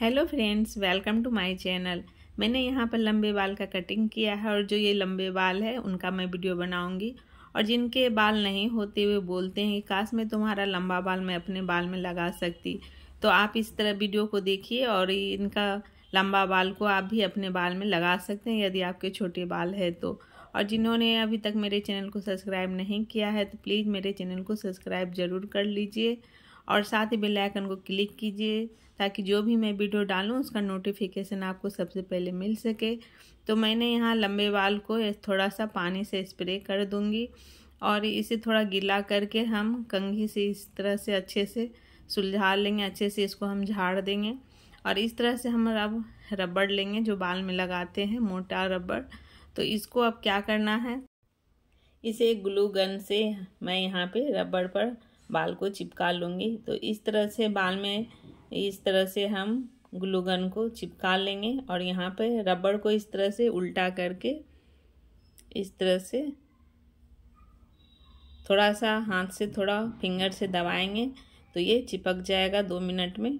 hello friends welcome to my channel मैंने यहाँ पर लंबे बाल का कटिंग किया है और जो ये लंबे बाल है उनका मैं वीडियो बनाऊँगी और जिनके बाल नहीं होते हुए बोलते हैं काश में तुम्हारा लंबा बाल मैं अपने बाल में लगा सकती तो आप इस तरह वीडियो को देखिए और इनका लंबा बाल को आप भी अपने बाल में लगा सकते हैं यदि आपके छोटे बाल है तो और जिन्होंने अभी तक मेरे चैनल को सब्सक्राइब नहीं किया है तो प्लीज़ मेरे चैनल को सब्सक्राइब ज़रूर कर लीजिए और साथ ही बेल आइकन को क्लिक कीजिए ताकि जो भी मैं वीडियो डालूँ उसका नोटिफिकेशन आपको सबसे पहले मिल सके तो मैंने यहाँ लंबे बाल को थोड़ा सा पानी से स्प्रे कर दूँगी और इसे थोड़ा गीला करके हम कंघी से इस तरह से अच्छे से सुलझा लेंगे अच्छे से इसको हम झाड़ देंगे और इस तरह से हम अब रबड़ लेंगे जो बाल में लगाते हैं मोटा रबड़ तो इसको अब क्या करना है इसे ग्लू गन से मैं यहाँ पे रबड़ पर बाल को चिपका लूँगी तो इस तरह से बाल में इस तरह से हम ग्लूगन को चिपका लेंगे और यहाँ पे रबड़ को इस तरह से उल्टा करके इस तरह से थोड़ा सा हाथ से थोड़ा फिंगर से दबाएंगे तो ये चिपक जाएगा दो मिनट में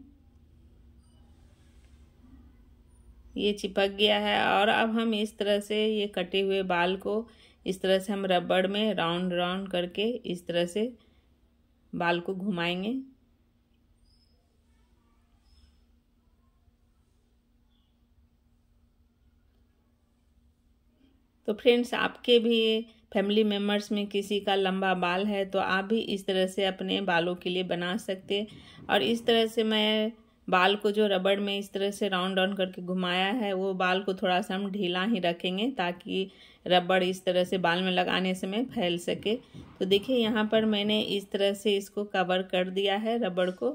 ये चिपक गया है और अब हम इस तरह से ये कटे हुए बाल को इस तरह से हम रबड़ में राउंड राउंड करके इस तरह से बाल को घुमाएंगे तो फ्रेंड्स आपके भी फैमिली मेम्बर्स में किसी का लंबा बाल है तो आप भी इस तरह से अपने बालों के लिए बना सकते और इस तरह से मैं बाल को जो रबड़ में इस तरह से राउंड राउंड करके घुमाया है वो बाल को थोड़ा सा हम ढीला ही रखेंगे ताकि रबड़ इस तरह से बाल में लगाने से में फैल सके तो देखिए यहाँ पर मैंने इस तरह से इसको कवर कर दिया है रबड़ को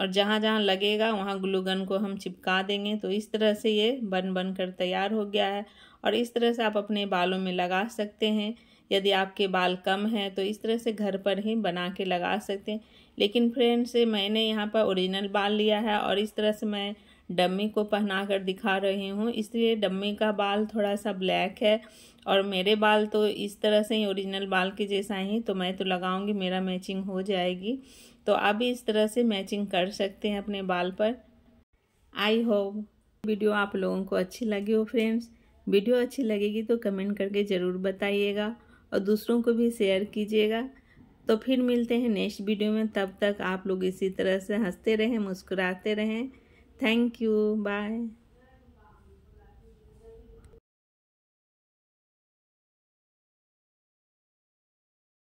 और जहाँ जहाँ लगेगा वहाँ ग्लूगन को हम चिपका देंगे तो इस तरह से ये बन बन कर तैयार हो गया है और इस तरह से आप अपने बालों में लगा सकते हैं यदि आपके बाल कम हैं तो इस तरह से घर पर ही बना के लगा सकते हैं लेकिन फ्रेंड्स मैंने यहाँ पर ओरिजिनल बाल लिया है और इस तरह से मैं डम्मी को पहना कर दिखा रही हूँ इसलिए डम्मी का बाल थोड़ा सा ब्लैक है और मेरे बाल तो इस तरह से ही ओरिजिनल बाल के जैसा ही तो मैं तो लगाऊंगी मेरा मैचिंग हो जाएगी तो आप भी इस तरह से मैचिंग कर सकते हैं अपने बाल पर आई होप वीडियो आप लोगों को अच्छी लगी हो फ्रेंड्स वीडियो अच्छी लगेगी तो कमेंट करके ज़रूर बताइएगा और दूसरों को भी शेयर कीजिएगा तो फिर मिलते हैं नेक्स्ट वीडियो में तब तक आप लोग इसी तरह से हंसते रहें मुस्कुराते रहें थैंक यू बाय